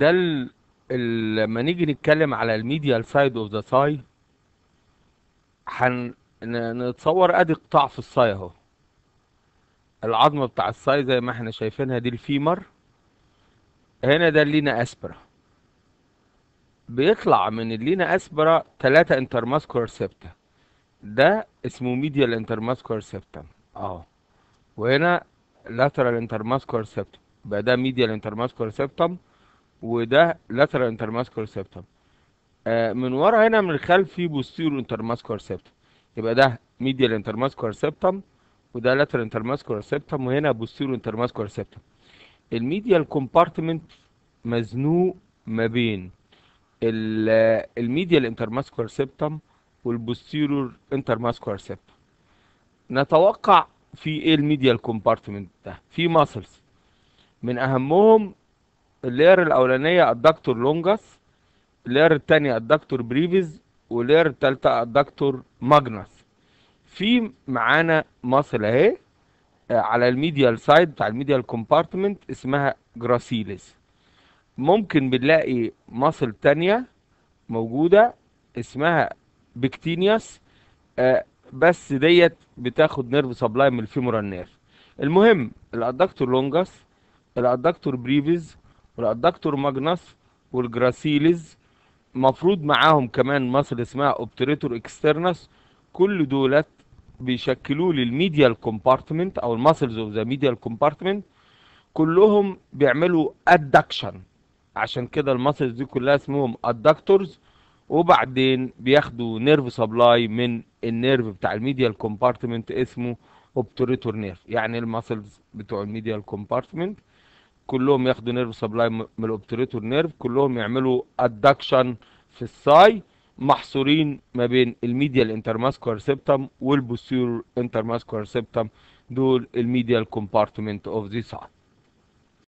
ده ال... لما نيجي نتكلم على الميديا سايد اوف ذا ساي هن نتصور ادي قطاع في الساي اهو العظمه بتاع الساي زي ما احنا شايفينها دي الفيمر هنا ده اللينا اسبرا بيطلع من اللينا اسبرا 3 انترماسكولار سيبتا ده اسمه ميديال انترماسكولار سيبتا اهو وهنا لاترال انترماسكولار سيبتا يبقى ده ميديال انترماسكولار سيبتم وده لاترال انترماسكولار سيبتم آه من ورا هنا من الخلف في بوستيرو انترماسكولار سيبتم يبقى ده ميديال انترماسكولار سيبتم وده لاترال انترماسكولار سيبتم وهنا بوستيرو انترماسكولار سيبتم الميديال كومبارتمنت مزنوق ما بين الميديال انترماسكولار سيبتم والبوستيرور انترماسكولار سيبتم نتوقع في ايه الميديال كومبارتمنت ده في ماسلز من اهمهم اللير الاولانيه الدكتور لونجاس اللير الثانيه الدكتور بريفيز واللير الثالثه الدكتور ماجنس في معانا مصل اهي آه، على الميديال سايد بتاع الميديال كومبارتمنت اسمها جراسيلس ممكن بنلاقي مصل تانية موجودة اسمها بكتينياس آه، بس ديت بتاخد نيرف سبلاي من الفيمورال نيرف المهم الادكتور لونجاس الادكتور بريفيز والادكتور ماجنس والجراسيليز مفروض معاهم كمان مصر اسمها اوبتريتور اكسترنس كل دولت بيشكلوا لي الميديال كومبارتمنت او المسلز اوف ذا ميديال كومبارتمنت كلهم بيعملوا ادكشن عشان كده المسلز دي كلها اسمهم ادكتورز وبعدين بياخدوا نيرف سبلاي من النيرف بتاع الميديال كومبارتمنت اسمه اوبتريتور نيرف يعني المسلز بتوع الميديال كومبارتمنت كلهم ياخدوا نيرف سبلاي من الاوبتريتور نيرف كلهم يعملوا ادكشن في الساي محصورين ما بين الميديال انترماسكولار سيبتم والبوستيرور انترماسكولار سيبتم دول الميديال كومبارتمنت اوف ذا ساي